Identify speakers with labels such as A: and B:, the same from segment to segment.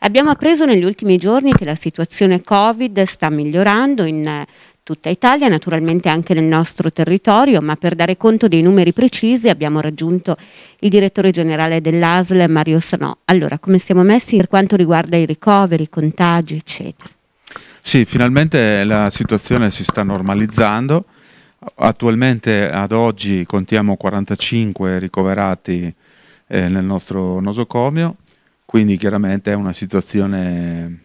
A: Abbiamo appreso negli ultimi giorni che la situazione Covid sta migliorando in eh, tutta Italia, naturalmente anche nel nostro territorio, ma per dare conto dei numeri precisi abbiamo raggiunto il direttore generale dell'ASL Mario Sanò. Allora, come siamo messi per quanto riguarda i ricoveri, i contagi, eccetera?
B: Sì, finalmente la situazione si sta normalizzando. Attualmente ad oggi contiamo 45 ricoverati eh, nel nostro nosocomio quindi chiaramente è una situazione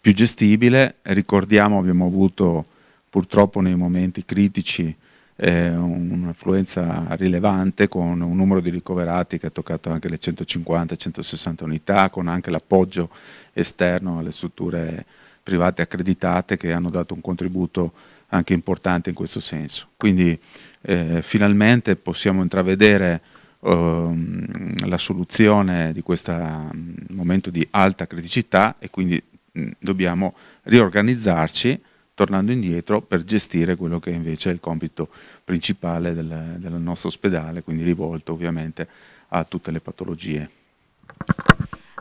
B: più gestibile. Ricordiamo, abbiamo avuto purtroppo nei momenti critici eh, un'affluenza rilevante con un numero di ricoverati che ha toccato anche le 150-160 unità, con anche l'appoggio esterno alle strutture private accreditate che hanno dato un contributo anche importante in questo senso. Quindi eh, finalmente possiamo intravedere Ehm, la soluzione di questo mm, momento di alta criticità e quindi mm, dobbiamo riorganizzarci tornando indietro per gestire quello che invece è il compito principale del, del nostro ospedale, quindi rivolto ovviamente a tutte le patologie.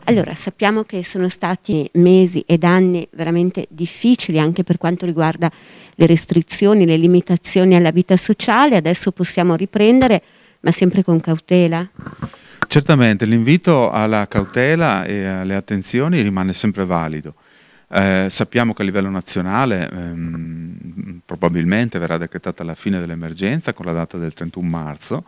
A: Allora, sappiamo che sono stati mesi ed anni veramente difficili anche per quanto riguarda le restrizioni, le limitazioni alla vita sociale, adesso possiamo riprendere ma sempre con cautela.
B: Certamente, l'invito alla cautela e alle attenzioni rimane sempre valido. Eh, sappiamo che a livello nazionale ehm, probabilmente verrà decretata la fine dell'emergenza con la data del 31 marzo,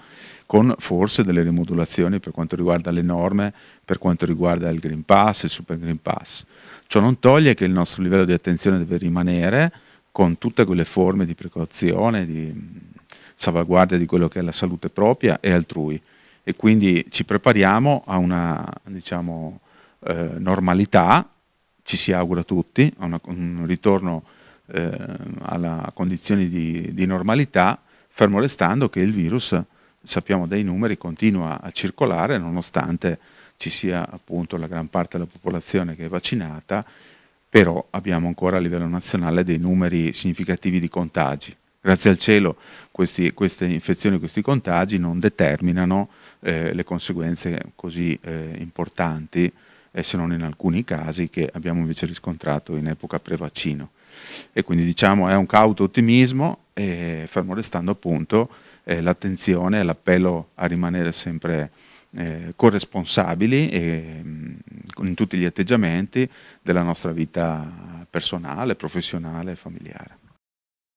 B: con forse delle rimodulazioni per quanto riguarda le norme, per quanto riguarda il Green Pass, il Super Green Pass. Ciò non toglie che il nostro livello di attenzione deve rimanere con tutte quelle forme di precauzione, di salvaguardia di quello che è la salute propria e altrui e quindi ci prepariamo a una diciamo, eh, normalità, ci si augura tutti, a una, un ritorno eh, alla condizione di, di, normalità, fermo restando che il virus, sappiamo dai numeri, continua a circolare nonostante ci sia appunto la gran parte della popolazione che è vaccinata, però abbiamo ancora a livello nazionale dei numeri significativi di contagi. Grazie al cielo questi, queste infezioni, questi contagi non determinano eh, le conseguenze così eh, importanti, eh, se non in alcuni casi, che abbiamo invece riscontrato in epoca pre-vaccino. E quindi diciamo è un cauto ottimismo, fermo restando appunto eh, l'attenzione e l'appello a rimanere sempre eh, corresponsabili e, mh, mm, in tutti gli atteggiamenti della nostra vita personale, professionale e familiare.